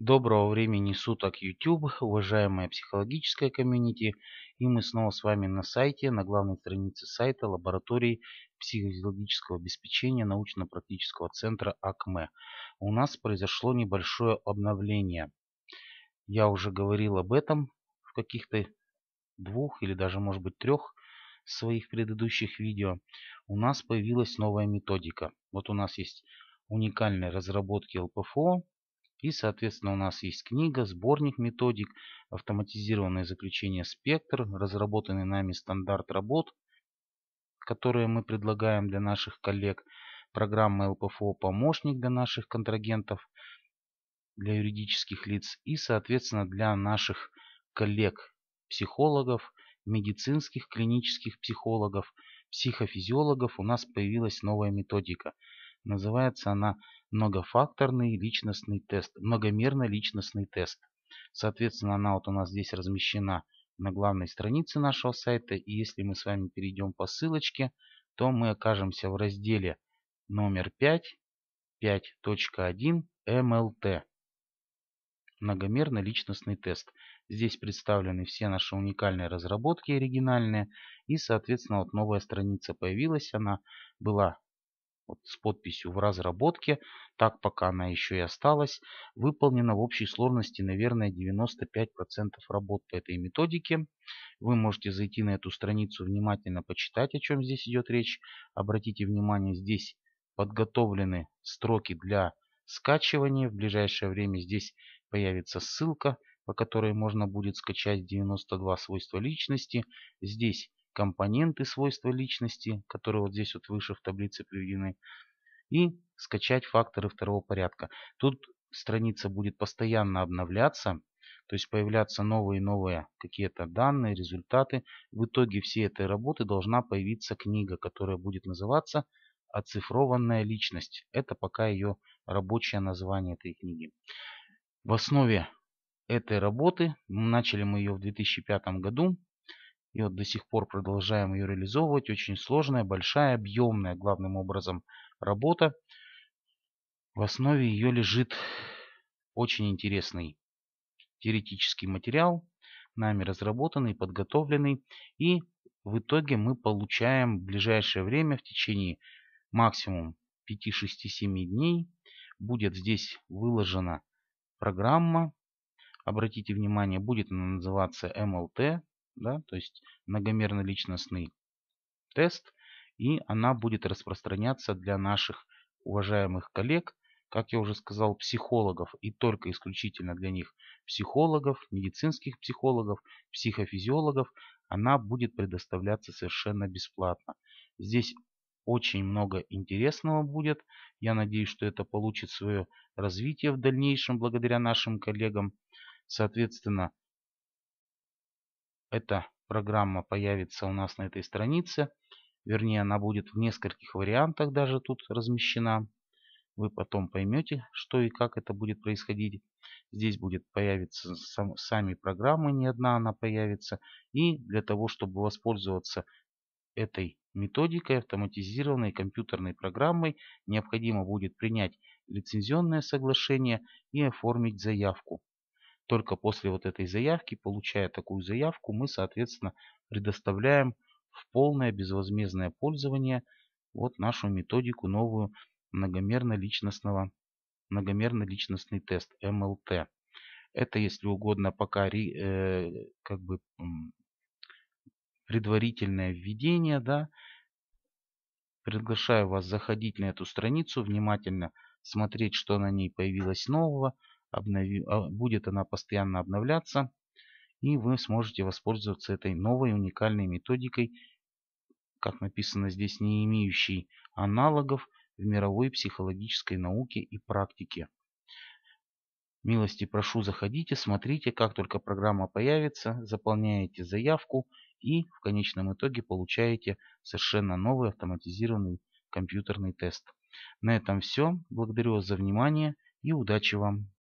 Доброго времени суток, YouTube, уважаемая психологическая комьюнити. И мы снова с вами на сайте, на главной странице сайта лаборатории психофизиологического обеспечения научно-практического центра АКМЭ. У нас произошло небольшое обновление. Я уже говорил об этом в каких-то двух или даже, может быть, трех своих предыдущих видео. У нас появилась новая методика. Вот у нас есть уникальные разработки ЛПФО, и, соответственно, у нас есть книга, сборник методик, автоматизированное заключение «Спектр», разработанный нами стандарт работ, которые мы предлагаем для наших коллег, программа ЛПФО «Помощник» для наших контрагентов, для юридических лиц и, соответственно, для наших коллег, психологов, медицинских, клинических психологов, психофизиологов у нас появилась новая методика – Называется она многофакторный личностный тест, многомерно-личностный тест. Соответственно, она вот у нас здесь размещена на главной странице нашего сайта. И если мы с вами перейдем по ссылочке, то мы окажемся в разделе номер 5, 5.1 MLT. Многомерный личностный тест. Здесь представлены все наши уникальные разработки, оригинальные. И, соответственно, вот новая страница появилась. Она была вот с подписью в разработке, так пока она еще и осталась, выполнено в общей сложности, наверное, 95% работ по этой методике. Вы можете зайти на эту страницу, внимательно почитать, о чем здесь идет речь. Обратите внимание, здесь подготовлены строки для скачивания. В ближайшее время здесь появится ссылка, по которой можно будет скачать 92 свойства личности. Здесь компоненты, свойства личности, которые вот здесь вот выше в таблице приведены, и скачать факторы второго порядка. Тут страница будет постоянно обновляться, то есть появляться новые и новые какие-то данные, результаты. В итоге всей этой работы должна появиться книга, которая будет называться «Оцифрованная личность». Это пока ее рабочее название этой книги. В основе этой работы, начали мы ее в 2005 году, и вот до сих пор продолжаем ее реализовывать. Очень сложная, большая, объемная, главным образом, работа. В основе ее лежит очень интересный теоретический материал, нами разработанный, подготовленный. И в итоге мы получаем в ближайшее время, в течение максимум 5, 6, 7 дней, будет здесь выложена программа. Обратите внимание, будет она называться MLT, да, то есть многомерно-личностный тест, и она будет распространяться для наших уважаемых коллег, как я уже сказал, психологов, и только исключительно для них психологов, медицинских психологов, психофизиологов, она будет предоставляться совершенно бесплатно. Здесь очень много интересного будет. Я надеюсь, что это получит свое развитие в дальнейшем благодаря нашим коллегам. Соответственно, эта программа появится у нас на этой странице. Вернее, она будет в нескольких вариантах даже тут размещена. Вы потом поймете, что и как это будет происходить. Здесь будет появиться сам, сами программы, не одна она появится. И для того, чтобы воспользоваться этой методикой, автоматизированной компьютерной программой, необходимо будет принять лицензионное соглашение и оформить заявку только после вот этой заявки, получая такую заявку, мы, соответственно, предоставляем в полное безвозмездное пользование вот нашу методику новую многомерно-личностного, многомерно-личностный тест МЛТ. Это, если угодно, пока э, как бы предварительное введение, да. Приглашаю вас заходить на эту страницу, внимательно смотреть, что на ней появилось нового, обнови... А, будет она постоянно обновляться, и вы сможете воспользоваться этой новой уникальной методикой, как написано здесь, не имеющей аналогов в мировой психологической науке и практике. Милости прошу, заходите, смотрите, как только программа появится, заполняете заявку и в конечном итоге получаете совершенно новый автоматизированный компьютерный тест. На этом все. Благодарю вас за внимание и удачи вам!